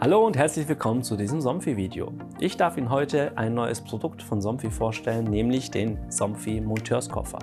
Hallo und herzlich willkommen zu diesem somfi video Ich darf Ihnen heute ein neues Produkt von Somfi vorstellen, nämlich den Somfi Monteurskoffer.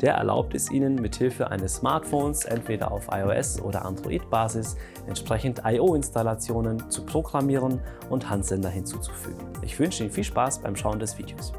Der erlaubt es Ihnen mithilfe eines Smartphones, entweder auf iOS oder Android-Basis, entsprechend I.O.-Installationen zu programmieren und Handsender hinzuzufügen. Ich wünsche Ihnen viel Spaß beim Schauen des Videos.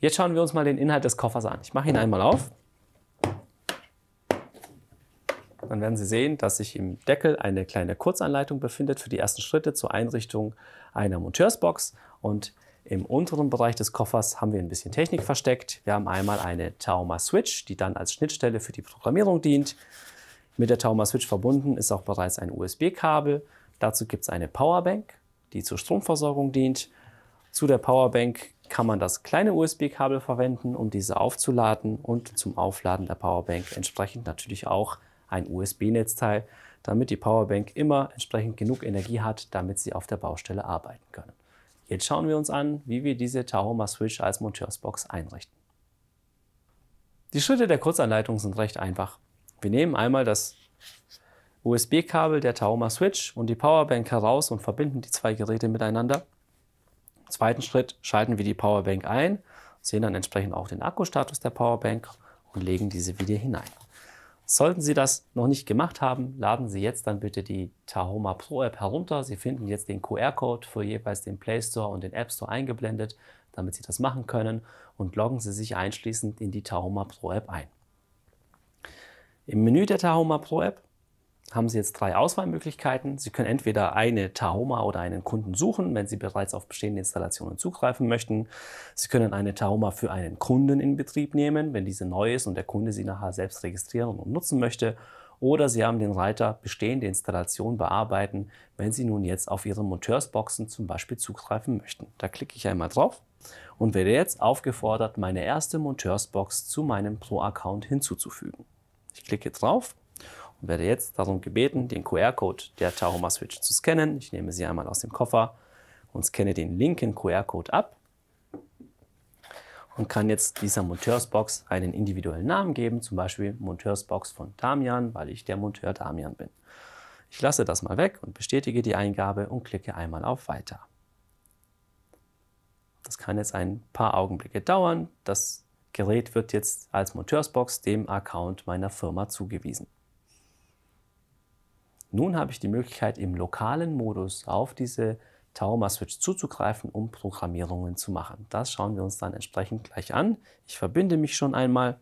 Jetzt schauen wir uns mal den Inhalt des Koffers an. Ich mache ihn einmal auf. Dann werden Sie sehen, dass sich im Deckel eine kleine Kurzanleitung befindet für die ersten Schritte zur Einrichtung einer Monteursbox. Und im unteren Bereich des Koffers haben wir ein bisschen Technik versteckt. Wir haben einmal eine Tauma Switch, die dann als Schnittstelle für die Programmierung dient. Mit der Tauma Switch verbunden ist auch bereits ein USB-Kabel. Dazu gibt es eine Powerbank, die zur Stromversorgung dient. Zu der Powerbank kann man das kleine USB-Kabel verwenden, um diese aufzuladen und zum Aufladen der Powerbank entsprechend natürlich auch ein USB-Netzteil, damit die Powerbank immer entsprechend genug Energie hat, damit sie auf der Baustelle arbeiten können. Jetzt schauen wir uns an, wie wir diese Tahoma Switch als Monteursbox einrichten. Die Schritte der Kurzanleitung sind recht einfach. Wir nehmen einmal das USB-Kabel der Tahoma Switch und die Powerbank heraus und verbinden die zwei Geräte miteinander. Im zweiten Schritt schalten wir die Powerbank ein, sehen dann entsprechend auch den Akkustatus der Powerbank und legen diese wieder hinein. Sollten Sie das noch nicht gemacht haben, laden Sie jetzt dann bitte die Tahoma Pro App herunter. Sie finden jetzt den QR-Code für jeweils den Play Store und den App Store eingeblendet, damit Sie das machen können und loggen Sie sich einschließend in die Tahoma Pro App ein. Im Menü der Tahoma Pro App haben Sie jetzt drei Auswahlmöglichkeiten. Sie können entweder eine Tahoma oder einen Kunden suchen, wenn Sie bereits auf bestehende Installationen zugreifen möchten. Sie können eine Tahoma für einen Kunden in Betrieb nehmen, wenn diese neu ist und der Kunde sie nachher selbst registrieren und nutzen möchte. Oder Sie haben den Reiter bestehende Installation bearbeiten, wenn Sie nun jetzt auf Ihre Monteursboxen zum Beispiel zugreifen möchten. Da klicke ich einmal drauf und werde jetzt aufgefordert, meine erste Monteursbox zu meinem Pro-Account hinzuzufügen. Ich klicke drauf und werde jetzt darum gebeten, den QR-Code der Tahoma Switch zu scannen. Ich nehme sie einmal aus dem Koffer und scanne den linken QR-Code ab und kann jetzt dieser Monteursbox einen individuellen Namen geben, zum Beispiel Monteursbox von Damian, weil ich der Monteur Damian bin. Ich lasse das mal weg und bestätige die Eingabe und klicke einmal auf Weiter. Das kann jetzt ein paar Augenblicke dauern. Das Gerät wird jetzt als Monteursbox dem Account meiner Firma zugewiesen. Nun habe ich die Möglichkeit, im lokalen Modus auf diese Tauma-Switch zuzugreifen, um Programmierungen zu machen. Das schauen wir uns dann entsprechend gleich an. Ich verbinde mich schon einmal.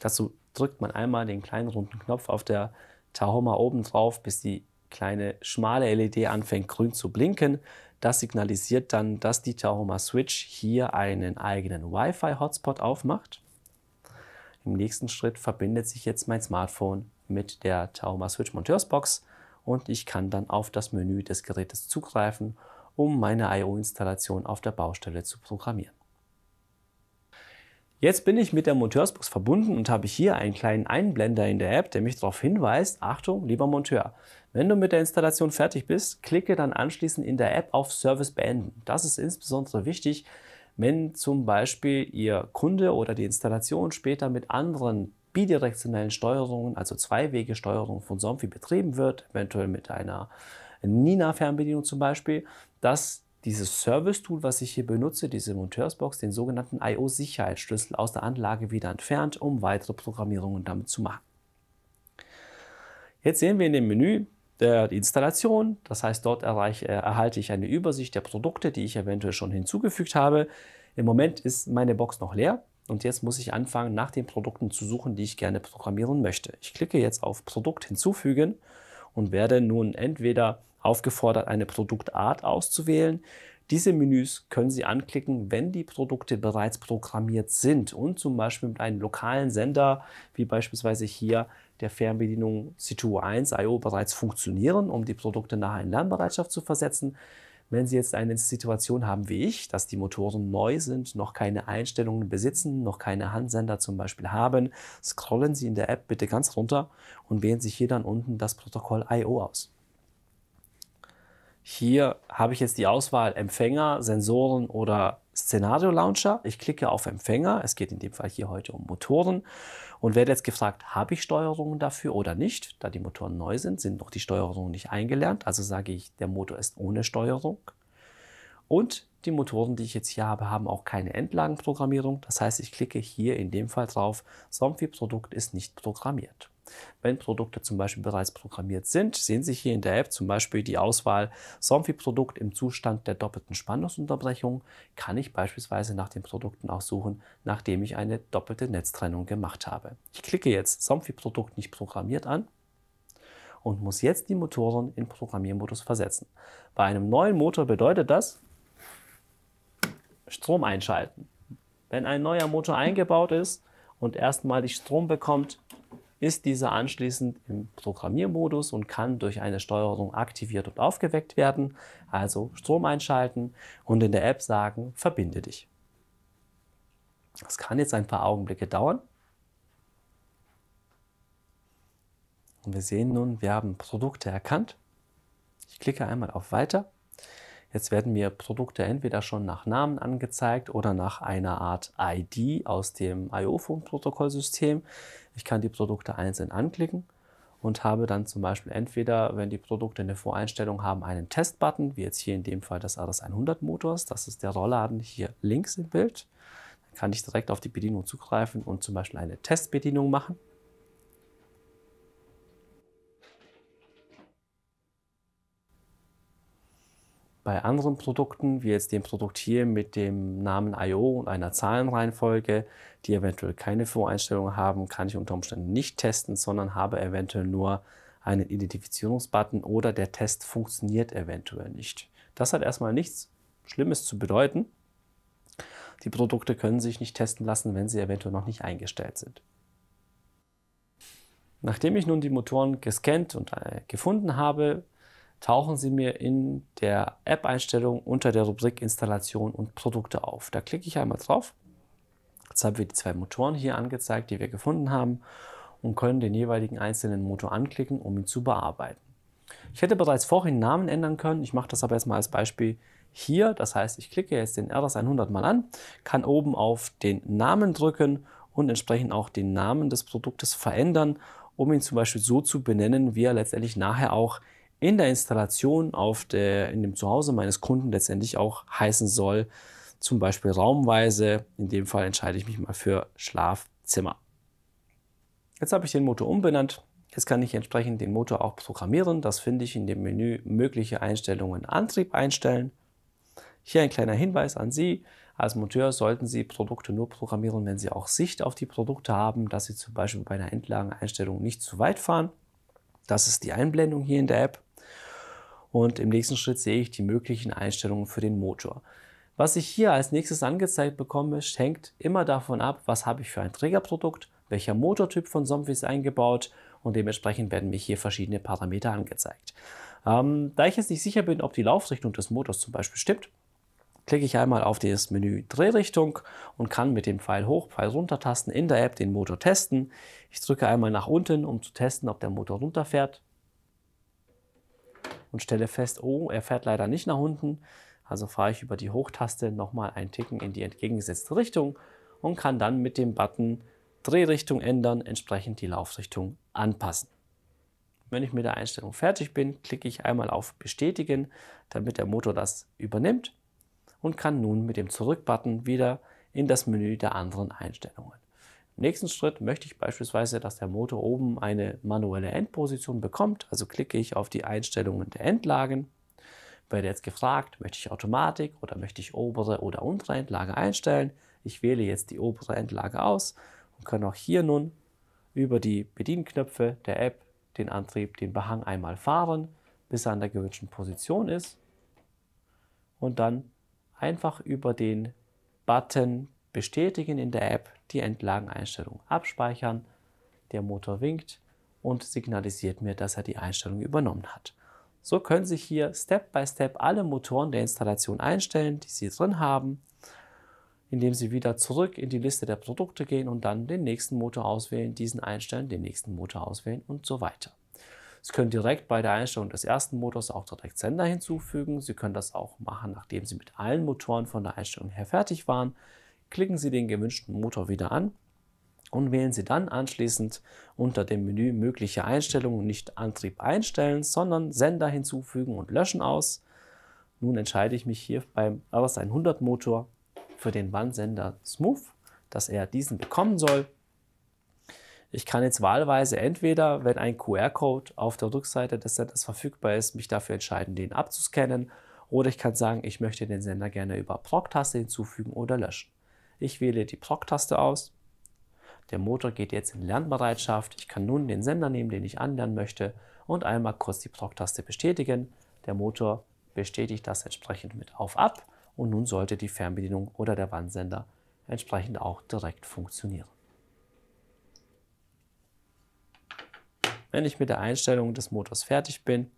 Dazu drückt man einmal den kleinen runden Knopf auf der Tahoma oben drauf, bis die kleine schmale LED anfängt grün zu blinken. Das signalisiert dann, dass die Tahoma Switch hier einen eigenen Wi-Fi-Hotspot aufmacht. Im nächsten Schritt verbindet sich jetzt mein Smartphone mit der Tauma Switch Monteursbox und ich kann dann auf das Menü des Gerätes zugreifen, um meine I.O.-Installation auf der Baustelle zu programmieren. Jetzt bin ich mit der Monteursbox verbunden und habe hier einen kleinen Einblender in der App, der mich darauf hinweist, Achtung, lieber Monteur, wenn du mit der Installation fertig bist, klicke dann anschließend in der App auf Service beenden. Das ist insbesondere wichtig, wenn zum Beispiel Ihr Kunde oder die Installation später mit anderen bidirektionellen Steuerungen, also Zwei-Wege-Steuerung von Somfy betrieben wird, eventuell mit einer Nina-Fernbedienung zum Beispiel, dass dieses Service-Tool, was ich hier benutze, diese Monteursbox, den sogenannten IO-Sicherheitsschlüssel aus der Anlage wieder entfernt, um weitere Programmierungen damit zu machen. Jetzt sehen wir in dem Menü äh, die Installation, das heißt, dort erreich, äh, erhalte ich eine Übersicht der Produkte, die ich eventuell schon hinzugefügt habe. Im Moment ist meine Box noch leer, und jetzt muss ich anfangen, nach den Produkten zu suchen, die ich gerne programmieren möchte. Ich klicke jetzt auf Produkt hinzufügen und werde nun entweder aufgefordert, eine Produktart auszuwählen. Diese Menüs können Sie anklicken, wenn die Produkte bereits programmiert sind und zum Beispiel mit einem lokalen Sender, wie beispielsweise hier der Fernbedienung C2 1 IO bereits funktionieren, um die Produkte nachher in Lernbereitschaft zu versetzen. Wenn Sie jetzt eine Situation haben wie ich, dass die Motoren neu sind, noch keine Einstellungen besitzen, noch keine Handsender zum Beispiel haben, scrollen Sie in der App bitte ganz runter und wählen sich hier dann unten das Protokoll I.O. aus. Hier habe ich jetzt die Auswahl Empfänger, Sensoren oder Szenario Launcher. Ich klicke auf Empfänger. Es geht in dem Fall hier heute um Motoren und werde jetzt gefragt, habe ich Steuerungen dafür oder nicht? Da die Motoren neu sind, sind noch die Steuerungen nicht eingelernt. Also sage ich, der Motor ist ohne Steuerung. Und die Motoren, die ich jetzt hier habe, haben auch keine Endlagenprogrammierung. Das heißt, ich klicke hier in dem Fall drauf, Somfy-Produkt ist nicht programmiert. Wenn Produkte zum Beispiel bereits programmiert sind, sehen Sie hier in der App zum Beispiel die Auswahl Somfy-Produkt im Zustand der doppelten Spannungsunterbrechung, kann ich beispielsweise nach den Produkten auch suchen, nachdem ich eine doppelte Netztrennung gemacht habe. Ich klicke jetzt Somfy-Produkt nicht programmiert an und muss jetzt die Motoren in Programmiermodus versetzen. Bei einem neuen Motor bedeutet das Strom einschalten. Wenn ein neuer Motor eingebaut ist und erstmalig Strom bekommt, ist dieser anschließend im Programmiermodus und kann durch eine Steuerung aktiviert und aufgeweckt werden, also Strom einschalten und in der App sagen, verbinde dich. Das kann jetzt ein paar Augenblicke dauern. Und wir sehen nun, wir haben Produkte erkannt. Ich klicke einmal auf Weiter. Jetzt werden mir Produkte entweder schon nach Namen angezeigt oder nach einer Art ID aus dem IOFone-Protokollsystem. Ich kann die Produkte einzeln anklicken und habe dann zum Beispiel entweder, wenn die Produkte eine Voreinstellung haben, einen Testbutton, wie jetzt hier in dem Fall des RS100 Motors. Das ist der Rollladen hier links im Bild. Dann kann ich direkt auf die Bedienung zugreifen und zum Beispiel eine Testbedienung machen. Bei anderen Produkten, wie jetzt dem Produkt hier mit dem Namen IO und einer Zahlenreihenfolge, die eventuell keine Voreinstellungen haben, kann ich unter Umständen nicht testen, sondern habe eventuell nur einen Identifizierungsbutton oder der Test funktioniert eventuell nicht. Das hat erstmal nichts Schlimmes zu bedeuten. Die Produkte können sich nicht testen lassen, wenn sie eventuell noch nicht eingestellt sind. Nachdem ich nun die Motoren gescannt und äh, gefunden habe, tauchen sie mir in der App-Einstellung unter der Rubrik Installation und Produkte auf. Da klicke ich einmal drauf. Jetzt haben wir die zwei Motoren hier angezeigt, die wir gefunden haben und können den jeweiligen einzelnen Motor anklicken, um ihn zu bearbeiten. Ich hätte bereits vorhin Namen ändern können, ich mache das aber jetzt mal als Beispiel hier. Das heißt, ich klicke jetzt den RS 100 mal an, kann oben auf den Namen drücken und entsprechend auch den Namen des Produktes verändern, um ihn zum Beispiel so zu benennen, wie er letztendlich nachher auch in der Installation auf der, in dem Zuhause meines Kunden letztendlich auch heißen soll. Zum Beispiel raumweise. In dem Fall entscheide ich mich mal für Schlafzimmer. Jetzt habe ich den Motor umbenannt. Jetzt kann ich entsprechend den Motor auch programmieren. Das finde ich in dem Menü mögliche Einstellungen Antrieb einstellen. Hier ein kleiner Hinweis an Sie. Als Monteur sollten Sie Produkte nur programmieren, wenn Sie auch Sicht auf die Produkte haben, dass Sie zum Beispiel bei einer Endlageneinstellung nicht zu weit fahren. Das ist die Einblendung hier in der App und im nächsten Schritt sehe ich die möglichen Einstellungen für den Motor. Was ich hier als nächstes angezeigt bekomme, hängt immer davon ab, was habe ich für ein Trägerprodukt, welcher Motortyp von Zombie eingebaut und dementsprechend werden mir hier verschiedene Parameter angezeigt. Ähm, da ich jetzt nicht sicher bin, ob die Laufrichtung des Motors zum Beispiel stimmt, klicke ich einmal auf das Menü Drehrichtung und kann mit dem Pfeil hoch, Pfeil runter tasten in der App den Motor testen. Ich drücke einmal nach unten, um zu testen, ob der Motor runterfährt und stelle fest, oh, er fährt leider nicht nach unten. Also fahre ich über die Hochtaste nochmal einen Ticken in die entgegengesetzte Richtung und kann dann mit dem Button Drehrichtung ändern, entsprechend die Laufrichtung anpassen. Wenn ich mit der Einstellung fertig bin, klicke ich einmal auf Bestätigen, damit der Motor das übernimmt und kann nun mit dem Zurück-Button wieder in das Menü der anderen Einstellungen. Im nächsten Schritt möchte ich beispielsweise, dass der Motor oben eine manuelle Endposition bekommt, also klicke ich auf die Einstellungen der Endlagen. Werde jetzt gefragt, möchte ich Automatik oder möchte ich obere oder untere Endlage einstellen. Ich wähle jetzt die obere Endlage aus und kann auch hier nun über die Bedienknöpfe der App den Antrieb, den Behang einmal fahren, bis er an der gewünschten Position ist und dann einfach über den Button bestätigen in der App die Endlageneinstellung, abspeichern, der Motor winkt und signalisiert mir, dass er die Einstellung übernommen hat. So können Sie hier Step by Step alle Motoren der Installation einstellen, die Sie drin haben, indem Sie wieder zurück in die Liste der Produkte gehen und dann den nächsten Motor auswählen, diesen einstellen, den nächsten Motor auswählen und so weiter. Sie können direkt bei der Einstellung des ersten Motors auch direkt Sender hinzufügen. Sie können das auch machen, nachdem Sie mit allen Motoren von der Einstellung her fertig waren klicken Sie den gewünschten Motor wieder an und wählen Sie dann anschließend unter dem Menü Mögliche Einstellungen nicht Antrieb einstellen, sondern Sender hinzufügen und löschen aus. Nun entscheide ich mich hier beim Airbus 100 Motor für den Wannsender Smooth, dass er diesen bekommen soll. Ich kann jetzt wahlweise entweder, wenn ein QR-Code auf der Rückseite des Senders verfügbar ist, mich dafür entscheiden, den abzuscannen, oder ich kann sagen, ich möchte den Sender gerne über Proc-Taste hinzufügen oder löschen. Ich wähle die PROC-Taste aus. Der Motor geht jetzt in Lernbereitschaft. Ich kann nun den Sender nehmen, den ich anlernen möchte und einmal kurz die PROC-Taste bestätigen. Der Motor bestätigt das entsprechend mit auf ab und nun sollte die Fernbedienung oder der Wandsender entsprechend auch direkt funktionieren. Wenn ich mit der Einstellung des Motors fertig bin,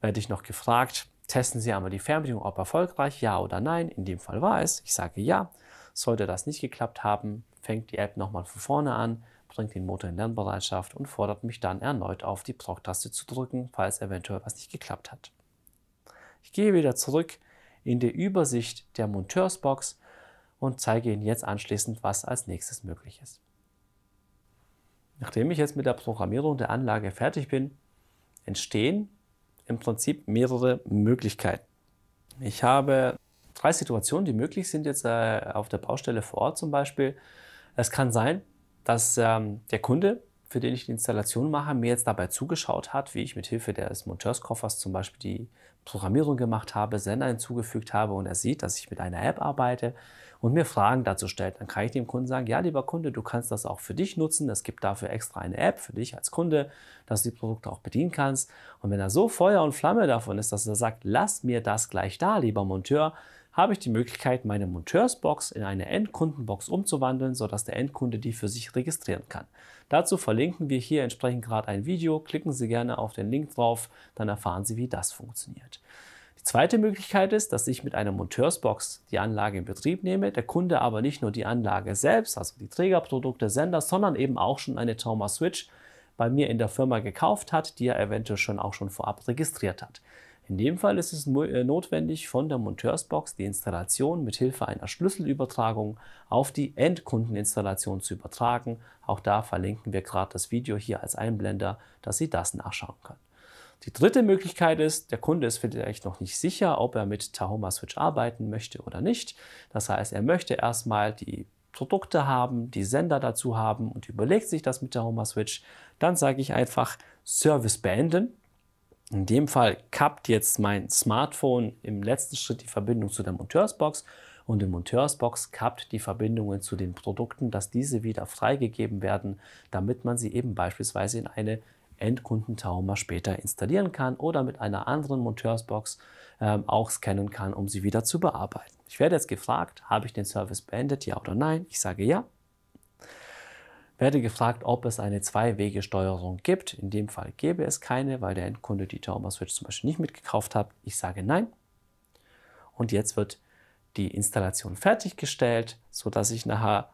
werde ich noch gefragt, Testen Sie einmal die Fernbedienung, ob erfolgreich, ja oder nein. In dem Fall war es. Ich sage ja. Sollte das nicht geklappt haben, fängt die App nochmal von vorne an, bringt den Motor in Lernbereitschaft und fordert mich dann erneut auf, die Prog-Taste zu drücken, falls eventuell was nicht geklappt hat. Ich gehe wieder zurück in die Übersicht der Monteursbox und zeige Ihnen jetzt anschließend, was als nächstes möglich ist. Nachdem ich jetzt mit der Programmierung der Anlage fertig bin, entstehen im Prinzip mehrere Möglichkeiten. Ich habe drei Situationen, die möglich sind jetzt äh, auf der Baustelle vor Ort zum Beispiel. Es kann sein, dass ähm, der Kunde, für den ich die Installation mache, mir jetzt dabei zugeschaut hat, wie ich mit Hilfe des Monteurskoffers zum Beispiel die Programmierung gemacht habe, Sender hinzugefügt habe und er sieht, dass ich mit einer App arbeite, und mir Fragen dazu stellt, dann kann ich dem Kunden sagen, ja, lieber Kunde, du kannst das auch für dich nutzen. Es gibt dafür extra eine App für dich als Kunde, dass du die Produkte auch bedienen kannst. Und wenn er so Feuer und Flamme davon ist, dass er sagt, lass mir das gleich da, lieber Monteur, habe ich die Möglichkeit, meine Monteursbox in eine Endkundenbox umzuwandeln, sodass der Endkunde die für sich registrieren kann. Dazu verlinken wir hier entsprechend gerade ein Video. Klicken Sie gerne auf den Link drauf, dann erfahren Sie, wie das funktioniert. Die zweite Möglichkeit ist, dass ich mit einer Monteursbox die Anlage in Betrieb nehme, der Kunde aber nicht nur die Anlage selbst, also die Trägerprodukte, Sender, sondern eben auch schon eine Tauma Switch bei mir in der Firma gekauft hat, die er eventuell schon auch schon vorab registriert hat. In dem Fall ist es äh, notwendig, von der Monteursbox die Installation mit Hilfe einer Schlüsselübertragung auf die Endkundeninstallation zu übertragen. Auch da verlinken wir gerade das Video hier als Einblender, dass Sie das nachschauen können. Die dritte Möglichkeit ist, der Kunde ist vielleicht noch nicht sicher, ob er mit Tahoma Switch arbeiten möchte oder nicht. Das heißt, er möchte erstmal die Produkte haben, die Sender dazu haben und überlegt sich das mit Tahoma Switch. Dann sage ich einfach Service beenden. In dem Fall kappt jetzt mein Smartphone im letzten Schritt die Verbindung zu der Monteursbox und die Monteursbox kappt die Verbindungen zu den Produkten, dass diese wieder freigegeben werden, damit man sie eben beispielsweise in eine Endkunden Endkundentauma später installieren kann oder mit einer anderen Monteursbox äh, auch scannen kann, um sie wieder zu bearbeiten. Ich werde jetzt gefragt, habe ich den Service beendet, ja oder nein? Ich sage ja. Werde gefragt, ob es eine Zwei-Wege-Steuerung gibt. In dem Fall gäbe es keine, weil der Endkunde die Tauma-Switch zum Beispiel nicht mitgekauft hat. Ich sage nein. Und jetzt wird die Installation fertiggestellt, sodass ich nachher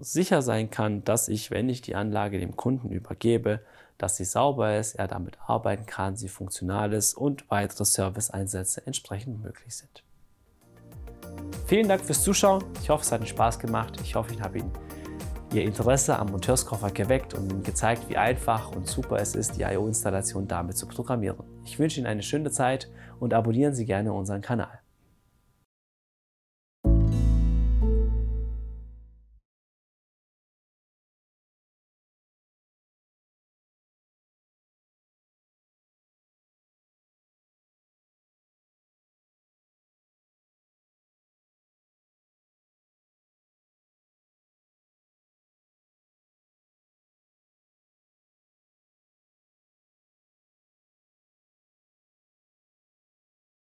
sicher sein kann, dass ich, wenn ich die Anlage dem Kunden übergebe, dass sie sauber ist, er damit arbeiten kann, sie funktional ist und weitere Serviceeinsätze entsprechend möglich sind. Vielen Dank fürs Zuschauen. Ich hoffe, es hat Ihnen Spaß gemacht. Ich hoffe, ich habe Ihnen Ihr Interesse am Monteurskoffer geweckt und Ihnen gezeigt, wie einfach und super es ist, die I.O.-Installation damit zu programmieren. Ich wünsche Ihnen eine schöne Zeit und abonnieren Sie gerne unseren Kanal.